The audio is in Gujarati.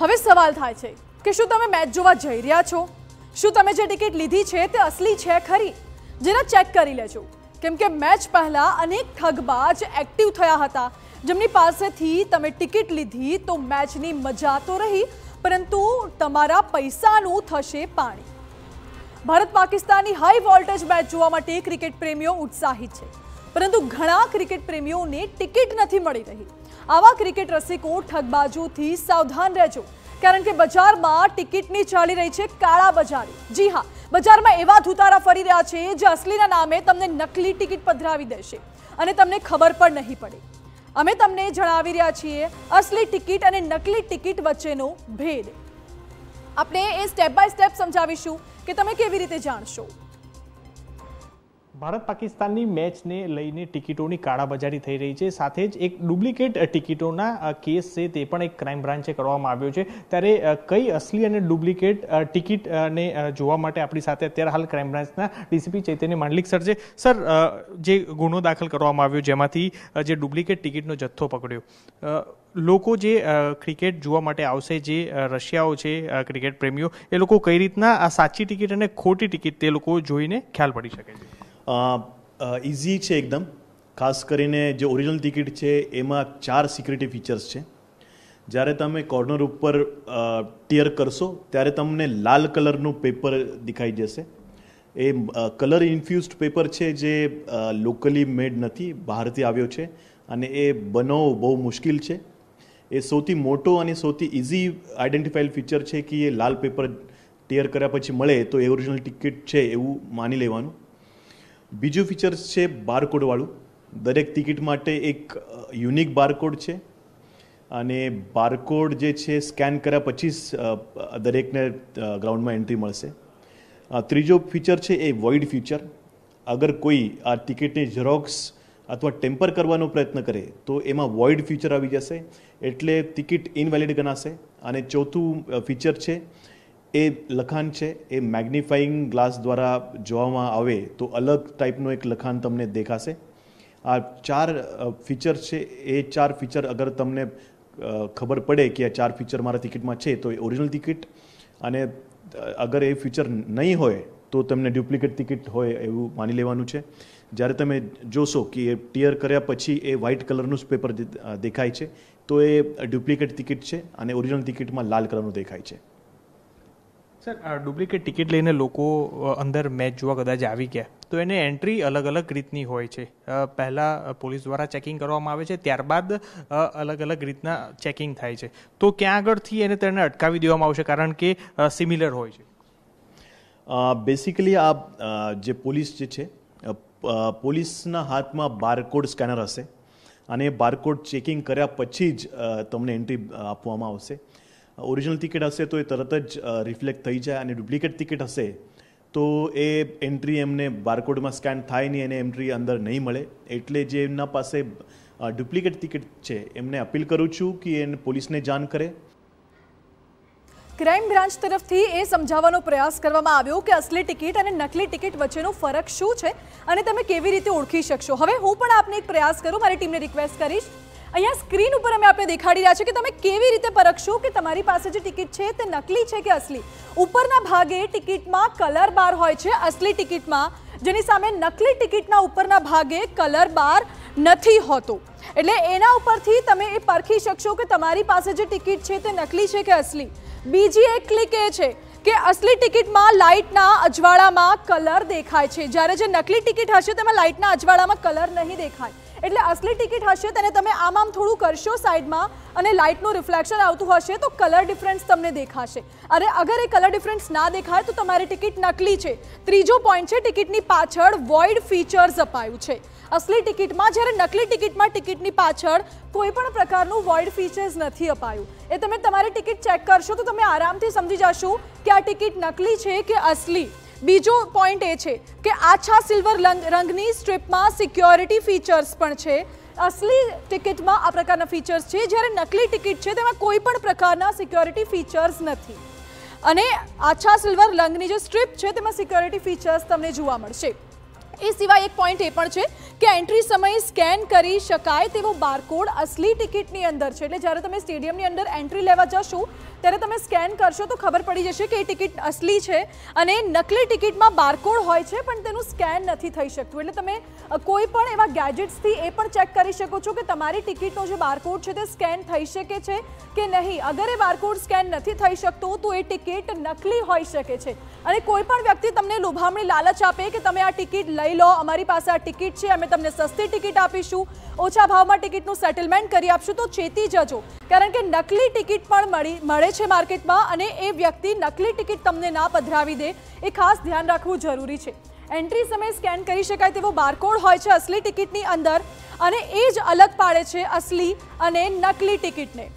હવે સવાલ થાય છે કે શું તમે મેચ જોવા જઈ રહ્યા છો શું તમે જે ટિકિટ લીધી છે તે અસલી છે ખરી જેના ચેક કરી લેજો કેમ કે મેચ પહેલાં અનેક ખગબાજ એક્ટિવ થયા હતા જેમની પાસેથી તમે ટિકિટ લીધી તો મેચની મજા તો રહી પરંતુ તમારા પૈસાનું થશે પાણી ભારત પાકિસ્તાનની હાઈ વોલ્ટેજ મેચ જોવા માટે ક્રિકેટ પ્રેમીઓ ઉત્સાહિત છે પરંતુ ઘણા ક્રિકેટ પ્રેમીઓને ટિકિટ નથી મળી રહી આવા ક્રિકેટ રસિકો ઠગબાજોથી સાવધાન રહેજો કારણ કે બજારમાં ટિકિટની ચાલી રહી છે કાળા બજારી જી હા બજારમાં એવા ધુતારા ફરી રહ્યા છે જે અસલીના નામે તમને નકલી ટિકિટ પધરાવી દેશે અને તમને ખબર પણ નહીં પડે અમે તમને જણાવી રહ્યા છીએ અસલી ટિકિટ અને નકલી ટિકિટ વચ્ચેનો ભેદ આપણે એ સ્ટેપ બાય સ્ટેપ સમજાવીશું કે તમે કેવી રીતે જાણશો ભારત પાકિસ્તાનની મેચને લઈને ટિકિટોની કાળાબજારી થઈ રહી છે સાથે જ એક ડુપ્લિકેટ ટિકિટોના કેસ છે તે પણ એક ક્રાઇમ બ્રાન્ચે કરવામાં આવ્યો છે ત્યારે કઈ અસલી અને ડુપ્લિકેટ ટિકિટને જોવા માટે આપણી સાથે અત્યારે હાલ ક્રાઇમ બ્રાન્ચના ડીસીપી ચૈતન્ય માંડલિક સર છે સર જે ગુનો દાખલ કરવામાં આવ્યો જેમાંથી જે ડુપ્લિકેટ ટિકિટનો જથ્થો પકડ્યો લોકો જે ક્રિકેટ જોવા માટે આવશે જે રશિયાઓ છે ક્રિકેટ પ્રેમીઓ એ લોકો કઈ રીતના આ સાચી ટિકિટ અને ખોટી ટિકિટ તે લોકો જોઈને ખ્યાલ પડી શકે છે ઇઝી છે એકદમ ખાસ કરીને જે ઓરિજિનલ ટિકિટ છે એમાં ચાર સિક્યુરિટી ફીચર્સ છે જ્યારે તમે કોર્નર ઉપર ટીયર કરશો ત્યારે તમને લાલ કલરનું પેપર દેખાઈ જશે એ કલર ઇન્ફ્યુઝડ પેપર છે જે લોકલી મેડ નથી બહારથી આવ્યો છે અને એ બનાવવો બહુ મુશ્કેલ છે એ સૌથી મોટો અને સૌથી ઇઝી આઈડેન્ટિફાઈડ ફીચર છે કે એ લાલ પેપર ટીયર કર્યા પછી મળે તો એ ઓરિજિનલ ટિકિટ છે એવું માની લેવાનું બીજું ફીચર્સ છે બારકોડવાળું દરેક ટિકિટ માટે એક યુનિક બારકોડ છે અને બારકોડ જે છે સ્કેન કર્યા પછી જ દરેકને ગ્રાઉન્ડમાં એન્ટ્રી મળશે ત્રીજો ફીચર છે એ વોઇડ ફ્યુચર અગર કોઈ આ ટિકિટની ઝેરોક્સ અથવા ટેમ્પર કરવાનો પ્રયત્ન કરે તો એમાં વોઇડ ફ્યુચર આવી જશે એટલે ટિકિટ ઇનવેલિડ ગણાશે અને ચોથું ફીચર છે એ લખાણ છે એ મેગ્નિફાઈંગ ગ્લાસ દ્વારા જોવામાં આવે તો અલગ ટાઈપનું એક લખાણ તમને દેખાશે આ ચાર ફીચર છે એ ચાર ફીચર અગર તમને ખબર પડે કે આ ચાર ફીચર મારા ટિકિટમાં છે તો એ ઓરિજિનલ ટિકિટ અને અગર એ ફીચર નહીં હોય તો તમને ડુપ્લિકેટ ટિકિટ હોય એવું માની લેવાનું છે જ્યારે તમે જોશો કે એ ટીયર કર્યા પછી એ વ્હાઇટ કલરનું જ પેપર દેખાય છે તો એ ડુપ્લિકેટ ટિકિટ છે અને ઓરિજિનલ ટિકિટમાં લાલ કલરનું દેખાય છે સર આ ડુપ્લિકેટ ટિકિટ લઈને લોકો અંદર મેચ જોવા કદાચ આવી ગયા તો એને એન્ટ્રી અલગ અલગ રીતની હોય છે પહેલાં પોલીસ દ્વારા ચેકિંગ કરવામાં આવે છે ત્યારબાદ અલગ અલગ રીતના ચેકિંગ થાય છે તો ક્યાં આગળથી એને તેને અટકાવી દેવામાં આવશે કારણ કે સિમિલર હોય છે બેસિકલી આ જે પોલીસ જે છે પોલીસના હાથમાં બારકોડ સ્કેનર હશે અને બારકોડ ચેકિંગ કર્યા પછી જ તમને એન્ટ્રી આપવામાં આવશે ઓરિજિનલ ટિકિટ હશે તો એ તરત જ રિફ્લેક્ટ થઈ જાય અને ડુપ્લિકેટ ટિકિટ હશે તો એ એન્ટ્રી એમને બારકોડમાં સ્કેન થાય નહીં અને એન્ટ્રી અંદર નહીં મળે એટલે જે એમના પાસે ડુપ્લિકેટ ટિકિટ છે એમને અપીલ કરું છું કે એને પોલીસને જાણ કરે ક્રાઇમ બ્રાન્ચ તરફથી એ સમજાવવાનો પ્રયાસ કરવામાં આવ્યો કે અસલી ટિકિટ અને નકલી ટિકિટ વચ્ચેનો ફરક શું છે અને તમે કેવી રીતે ઓળખી શકશો હવે હું પણ આપને એક પ્રયાસ કરું મારી ટીમને રિક્વેસ્ટ કરીશ અહીંયા સ્ક્રીન ઉપર અમે આપણે દેખાડી રહ્યા છે કે તમે કેવી રીતે પરખશો કે તમારી પાસે જે ટિકિટ છે તે નકલી છે કે અસલી ઉપરના ભાગે ટિકિટમાં કલર બાર હોય છે અસલી ટિકિટમાં જેની સામે નકલી ટિકિટના ઉપરના ભાગે કલર બાર નથી હોતો એટલે એના ઉપરથી તમે એ પરખી શકશો કે તમારી પાસે જે ટિકિટ છે તે નકલી છે કે અસલી બીજી એક ક્લિક એ છે કે અસલી ટિકિટમાં લાઇટના અજવાળામાં કલર દેખાય છે જ્યારે જે નકલી ટિકિટ હશે તેમાં લાઇટના અજવાળામાં કલર નહીં દેખાય એટલે અસલી ટિકિટ હશે તેને તમે આમ આમ થોડું કરશો સાઈડમાં અને લાઇટનું રિફ્લેક્શન આવતું હશે તો કલર ડિફરન્સ તમને દેખાશે અને અગર એ કલર ડિફરન્સ ના દેખાય તો તમારી ટિકિટ નકલી છે ત્રીજો પોઈન્ટ છે ટિકિટની પાછળ વોઇડ ફીચર્સ અપાયું છે અસલી ટિકિટમાં જ્યારે નકલી ટિકિટમાં ટિકિટની પાછળ કોઈ પણ પ્રકારનું વોઇડ ફીચર્સ નથી અપાયું એ તમે તમારી ટિકિટ ચેક કરશો તો તમે આરામથી સમજી જશો કે આ ટિકિટ નકલી છે કે અસલી બીજો પોઈન્ટ એ છે કે આછા સિલ્વર રંગની સ્ટ્રીપમાં સિક્યોરિટી ફીચર્સ પણ છે અસલી ટિકિટમાં આ પ્રકારના ફીચર્સ છે જ્યારે નકલી ટિકિટ છે તેમાં કોઈ પણ પ્રકારના સિક્યોરિટી ફીચર્સ નથી અને આછા સિલ્વર રંગની જે સ્ટ્રીપ છે તેમાં સિક્યોરિટી ફીચર્સ તમને જોવા મળશે એ સિવાય એક પોઈન્ટ એ પણ છે કે એન્ટ્રી સમયે સ્કેન કરી શકાય તેવો બારકોડ અસલી ટિકિટની અંદર છે એટલે જ્યારે તમે સ્ટેડિયમની અંદર એન્ટ્રી લેવા જશો ત્યારે તમે સ્કેન કરશો તો ખબર પડી જશે કે એ ટિકિટ અસલી છે અને નકલી ટિકિટમાં બારકોડ હોય છે પણ તેનું સ્કેન નથી થઈ શકતું એટલે તમે કોઈ પણ એવા ગેજેટ્સથી એ પણ ચેક કરી શકો છો કે તમારી ટિકિટનો જે બારકોડ છે તે સ્કેન થઈ શકે છે કે નહીં અગર એ બારકોડ સ્કેન નથી થઈ શકતો તો એ ટિકિટ નકલી હોઈ શકે છે અને કોઈ પણ વ્યક્તિ તમને લુભામણી લાલચ આપે કે તમે આ ટિકિટ લઈ લો અમારી પાસે આ ટિકિટ છે અમે અમે તમને સસ્તી ટિકિટ આપીશું ઓછા ભાવમાં ટિકિટનું સેટલમેન્ટ કરી આપશું તો ચેતી જજો કારણ કે નકલી ટિકિટ પણ મળી મળે છે માર્કેટમાં અને એ વ્યક્તિ નકલી ટિકિટ તમને ના પધરાવી દે એ ખાસ ધ્યાન રાખવું જરૂરી છે એન્ટ્રી સમયે સ્કેન કરી શકાય તેવો બારકોડ હોય છે અસલી ટિકિટની અંદર અને એ જ અલગ પાડે છે અસલી અને નકલી ટિકિટને